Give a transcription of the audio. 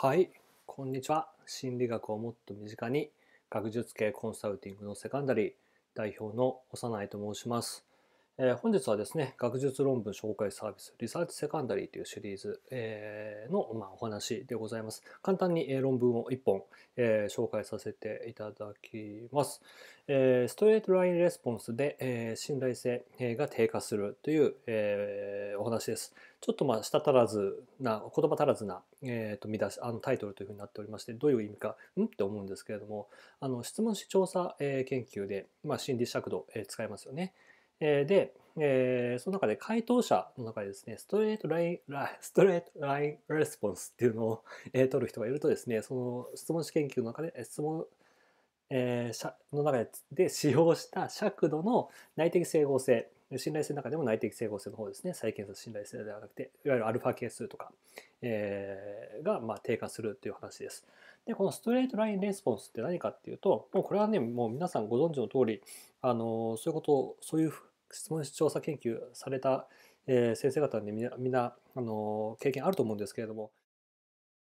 はい、こんにちは。心理学をもっと身近に学術系コンサルティングのセカンダリー代表の長内と申します。えー、本日はですね、学術論文紹介サービスリサーチセカンダリーというシリーズ、えー、の、まあ、お話でございます。簡単に、えー、論文を1本、え紹介させていただきます。えストレートラインレスポンスで、え信頼性が低下するという、えーお話です。ちょっとまあ舌足らずな言葉足らずな、えー、と見出しあのタイトルというふうになっておりましてどういう意味かんって思うんですけれどもあの質問し調査、え研究で、まあ、心理尺度、え使いますよね。えで、えー、その中で回答者の中でですね、ストレートライン、ストレートラインレスポンスっていうのを、えー、取る人がいるとですね、その質問し研究の中で、質問えー、の中で使用した尺度の内的整合性信頼性の中でも内的整合性の方ですね再検査信頼性ではなくていわゆるアルファ係数とか、えー、がまあ低下するという話です。でこのストレートラインレスポンスって何かっていうともうこれはねもう皆さんご存知の通りあのそういうことをそういう質問調査研究された、えー、先生方はねみんなあの経験あると思うんですけれども